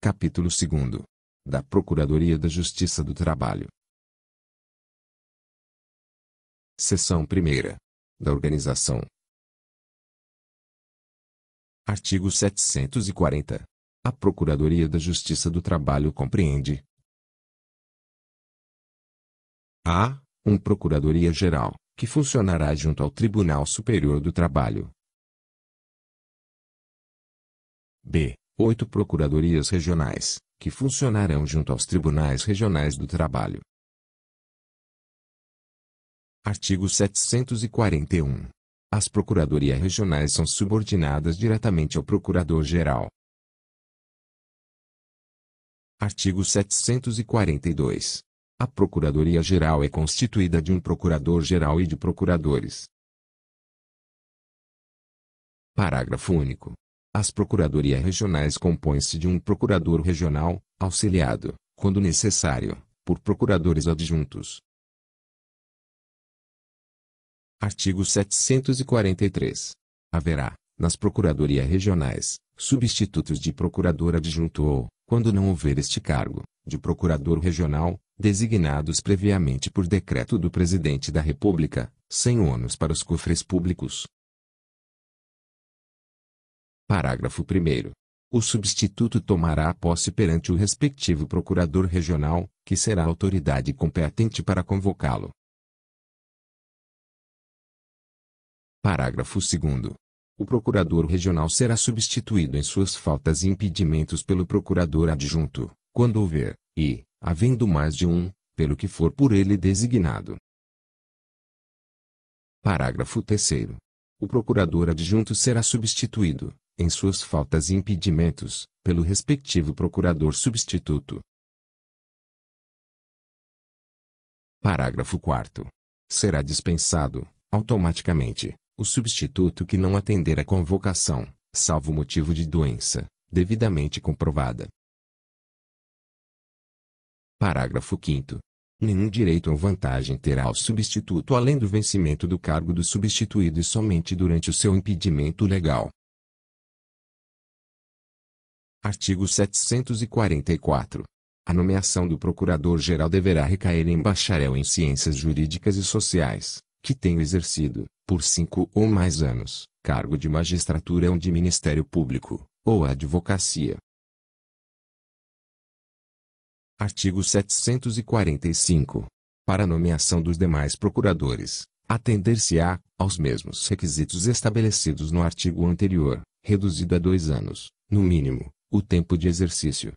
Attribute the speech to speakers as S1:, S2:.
S1: Capítulo 2 da Procuradoria da Justiça do Trabalho. Seção 1 da Organização. Artigo 740. A Procuradoria da Justiça do Trabalho compreende a. Um Procuradoria-Geral, que funcionará junto ao Tribunal Superior do Trabalho. b oito procuradorias regionais, que funcionarão junto aos Tribunais Regionais do Trabalho. Artigo 741. As Procuradorias Regionais são subordinadas diretamente ao Procurador-Geral. Artigo 742. A Procuradoria-Geral é constituída de um Procurador-Geral e de Procuradores. Parágrafo único. As Procuradorias Regionais compõem-se de um Procurador Regional, auxiliado, quando necessário, por Procuradores Adjuntos. Artigo 743. Haverá, nas Procuradorias Regionais, substitutos de Procurador Adjunto ou, quando não houver este cargo, de Procurador Regional, designados previamente por decreto do Presidente da República, sem ônus para os cofres públicos, Parágrafo 1 o substituto tomará posse perante o respectivo procurador regional, que será a autoridade competente para convocá-lo. Parágrafo 2. O procurador regional será substituído em suas faltas e impedimentos pelo procurador adjunto, quando houver, e, havendo mais de um, pelo que for por ele designado. Parágrafo 3. O procurador adjunto será substituído, em suas faltas e impedimentos, pelo respectivo procurador substituto. Parágrafo 4. Será dispensado, automaticamente, o substituto que não atender à convocação, salvo motivo de doença, devidamente comprovada. Parágrafo 5. Nenhum direito ou vantagem terá o substituto além do vencimento do cargo do substituído e somente durante o seu impedimento legal. Artigo 744. A nomeação do Procurador-Geral deverá recair em bacharel em Ciências Jurídicas e Sociais, que tenha exercido, por cinco ou mais anos, cargo de magistratura ou de Ministério Público, ou advocacia. Artigo 745. Para a nomeação dos demais procuradores, atender-se-á aos mesmos requisitos estabelecidos no artigo anterior, reduzido a dois anos, no mínimo, o tempo de exercício.